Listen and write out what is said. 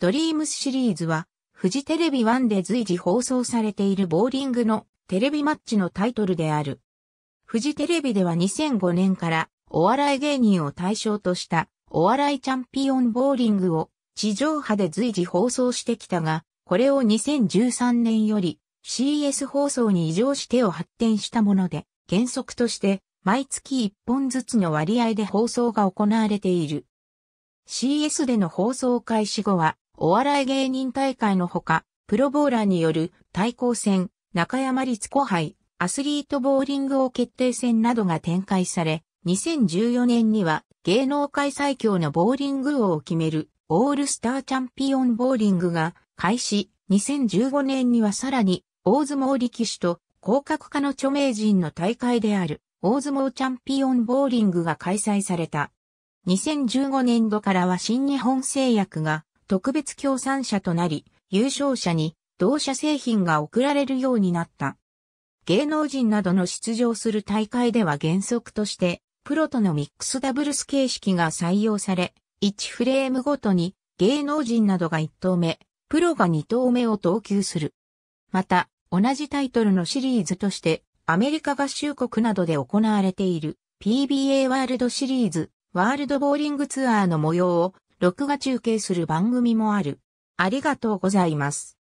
ドリームスシリーズは、フジテレビ1で随時放送されているボーリングのテレビマッチのタイトルである。フジテレビでは2005年からお笑い芸人を対象としたお笑いチャンピオンボーリングを地上波で随時放送してきたが、これを2013年より CS 放送に異常してを発展したもので、原則として毎月1本ずつの割合で放送が行われている。CS での放送開始後はお笑い芸人大会のほか、プロボーラーによる対抗戦、中山律子杯、アスリートボーリング王決定戦などが展開され、2014年には芸能界最強のボーリング王を決めるオールスターチャンピオンボーリングが開始、2015年にはさらに大相撲力士と広角化の著名人の大会である大相撲チャンピオンボーリングが開催された。2015年度からは新日本製薬が特別協賛者となり、優勝者に同社製品が贈られるようになった。芸能人などの出場する大会では原則として、プロとのミックスダブルス形式が採用され、1フレームごとに芸能人などが1投目、プロが2投目を投球する。また、同じタイトルのシリーズとして、アメリカ合衆国などで行われている PBA ワールドシリーズ、ワールドボーリングツアーの模様を録画中継する番組もある。ありがとうございます。